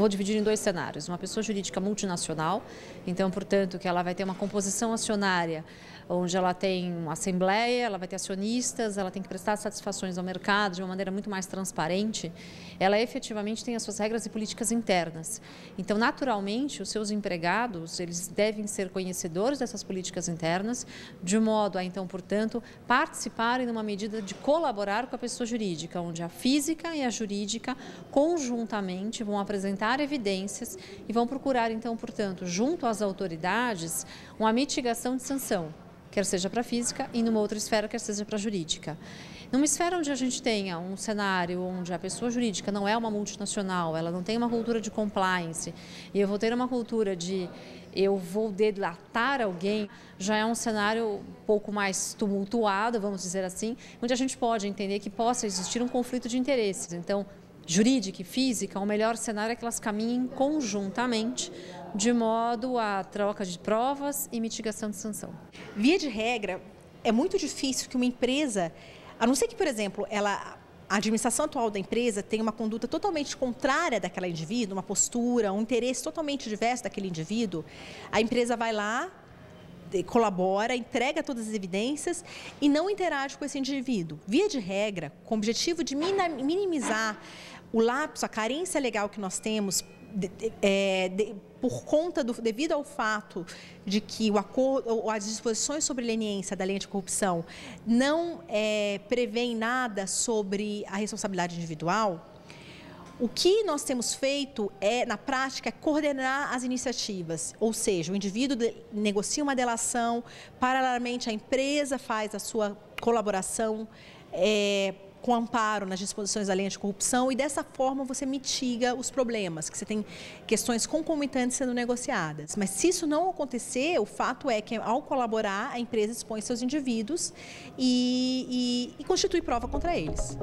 Vou dividir em dois cenários. Uma pessoa jurídica multinacional, então, portanto, que ela vai ter uma composição acionária, onde ela tem uma assembleia, ela vai ter acionistas, ela tem que prestar satisfações ao mercado de uma maneira muito mais transparente. Ela efetivamente tem as suas regras e políticas internas. Então, naturalmente, os seus empregados, eles devem ser conhecedores dessas políticas internas, de modo a, então, portanto, participarem numa medida de colaborar com a pessoa jurídica, onde a física e a jurídica conjuntamente vão apresentar levantar evidências e vão procurar, então, portanto, junto às autoridades, uma mitigação de sanção, quer seja para física e numa outra esfera, quer seja para jurídica. Numa esfera onde a gente tenha um cenário onde a pessoa jurídica não é uma multinacional, ela não tem uma cultura de compliance, e eu vou ter uma cultura de eu vou delatar alguém, já é um cenário um pouco mais tumultuado, vamos dizer assim, onde a gente pode entender que possa existir um conflito de interesses. Então, jurídica e física, o melhor cenário é que elas caminhem conjuntamente, de modo a troca de provas e mitigação de sanção. Via de regra, é muito difícil que uma empresa, a não ser que, por exemplo, ela a administração atual da empresa tem uma conduta totalmente contrária daquela indivíduo, uma postura, um interesse totalmente diverso daquele indivíduo, a empresa vai lá, colabora, entrega todas as evidências e não interage com esse indivíduo. Via de regra, com o objetivo de minimizar o lapso, a carência legal que nós temos de, de, é, de, por conta do devido ao fato de que o acordo ou as disposições sobre leniência da lei de corrupção não é, prevêem nada sobre a responsabilidade individual o que nós temos feito é, na prática, é coordenar as iniciativas, ou seja, o indivíduo negocia uma delação, paralelamente a empresa faz a sua colaboração é, com amparo nas disposições da lei corrupção e dessa forma você mitiga os problemas, que você tem questões concomitantes sendo negociadas. Mas se isso não acontecer, o fato é que ao colaborar, a empresa expõe seus indivíduos e, e, e constitui prova contra eles.